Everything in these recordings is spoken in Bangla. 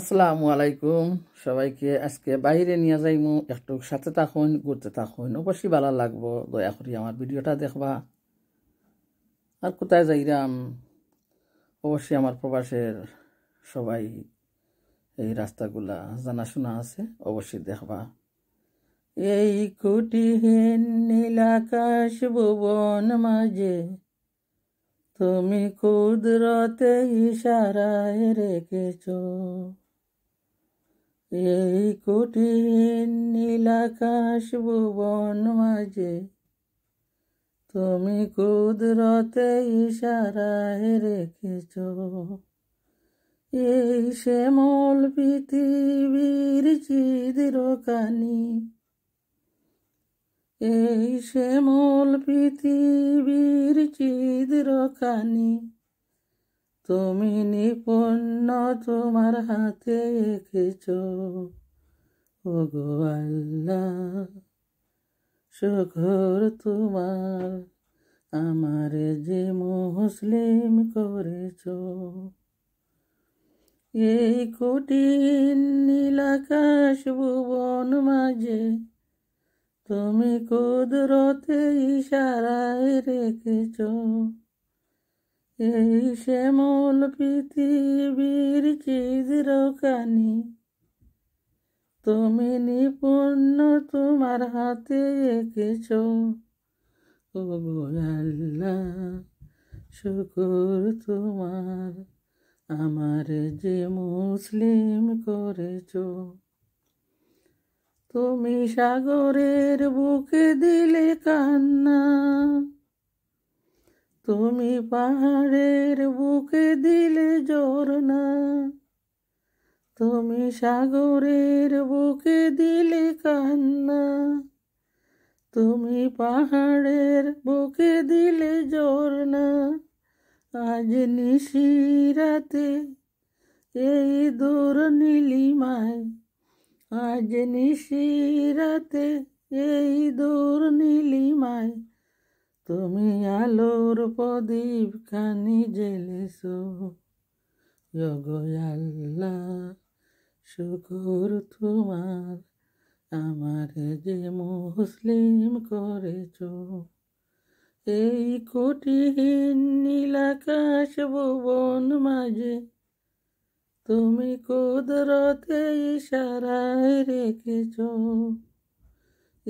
আসসালামু আলাইকুম সবাইকে আজকে বাইরে নিয়ে যাইম একটু সাথে থাকুন ঘুরতে থাকুন অবশ্যই ভালো লাগবো দয়া করি আমার ভিডিওটা দেখবা আর কোথায় যাইরাম অবশ্যই আমার প্রবাসের সবাই এই রাস্তাগুলা জানাশোনা আছে অবশ্যই দেখবা এই কুটিহীন নীলাকাশ ভুবন মাঝে তুমি কুদরতে ইশারায় রেখেছ এই কুটির নীলাকাশ ভুবন মাঝে তুমি কুদরতে ইশারা রেখেছ এই শ্যামল পৃথিবীর কানি এই শ্যামল পৃথিবীর কানি তুমি নিপুণ তোমার হাতে এঁকেছ ওগো আল্লাহ শুকর তোমার আমার যে মুসলিম করেছ এই কঠিন নীলাকাশ ভুবন মাঝে তুমি কুদরতে ইশারায় রেখেছ এই শ্যামল পৃথিবীর চিদ্রকানি তুমি নিপুণ তোমার হাতে এঁকেছ ও আল্লাহ শুকুর তোমার আমার যে মুসলিম করেছ তুমি সাগরের বুকে দিলে কান্না তুমি পাহাড়ের বুকে দিলে না তুমি সাগরের বুকে দিলে কান্না তুমি পাহাড়ের বুকে দিলে না আজ নিশি রাতে এই দূর নীলিমায় আজ নিশি রাতে এই দূর নীলিমায় তুমি আলোর প্রদীপ খানি জেলেছ জগয়াল্লা শুকুর তোমার আমার যে মুসলিম করেছ এই কঠিন নীলাকাশ ভুবন মাঝে তুমি কুদরতে ইশারায় রেখেছ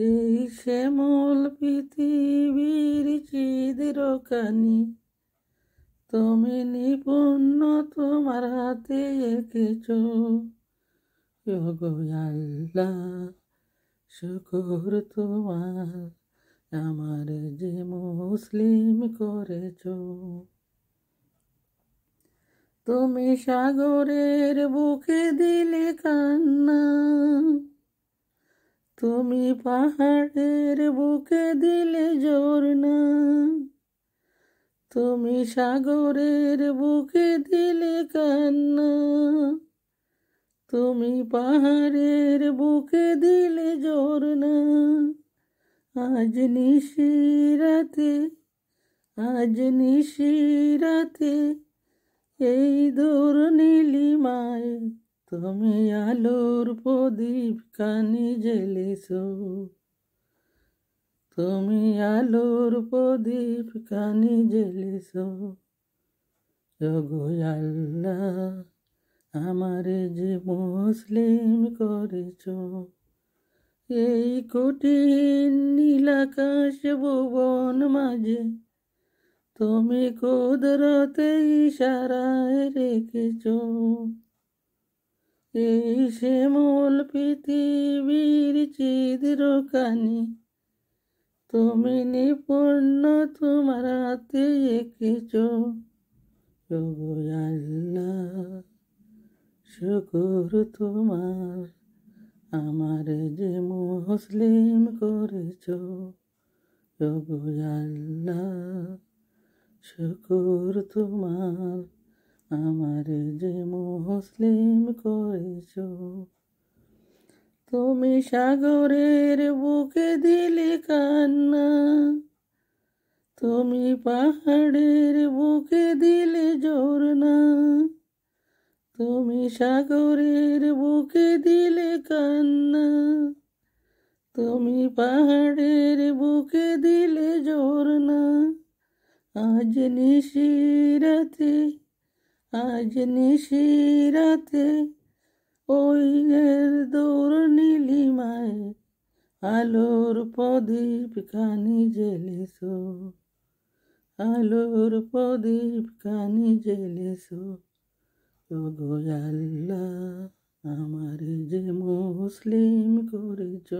এই শ্যামল পৃথিবীর কানি তুমি নিপুণ তোমার হাতে এঁকেছ আল্লাহ শুকুর তোমার আমার যে মুসলিম করেছ তুমি সাগরের বুকে দিলে কান্না তুমি পাহাড়ের বুকে দিলে না তুমি সাগরের বুকে দিলে কান্না তুমি পাহাড়ের বুকে দিলে না আজ নিশি রাতে আজ নিশিরাতে রাতে এই দূর নীলিমায় তুমি আলোর প্রদীপ কানি জেলিছ তুমি আলোর প্রদীপ কানি জেলিছ আল্লাহ আমারে যে মুসলিম করেছ এই কঠিন নীলাকাশ ভুবন মাঝে তুমি কুদরতে ইশারায় রেখেছ এই মূল পৃথিবীর চিদ্রকানি তুমি নিপুণ তোমার হাতে এঁকেছ আল্লাহ শুকুর তোমার আমার যে মুসলিম করেছ আল্লাহ শুকুর তোমার আমারে যে মুসলিম করেছ তুমি সাগরের বুকে দিলে কান্না তুমি পাহাড়ের বুকে দিলে না তুমি সাগরের বুকে দিলে কান্না তুমি পাহাড়ের বুকে দিলে না আজ নিশিরাতে আজ নিশি রাতে ওই দৌর নীলিমায় আলোর প্রদীপ কানি জেলেছ আলোর প্রদীপ খানি জেলেছ আল্লাহ আমার যে মুসলিম করেছ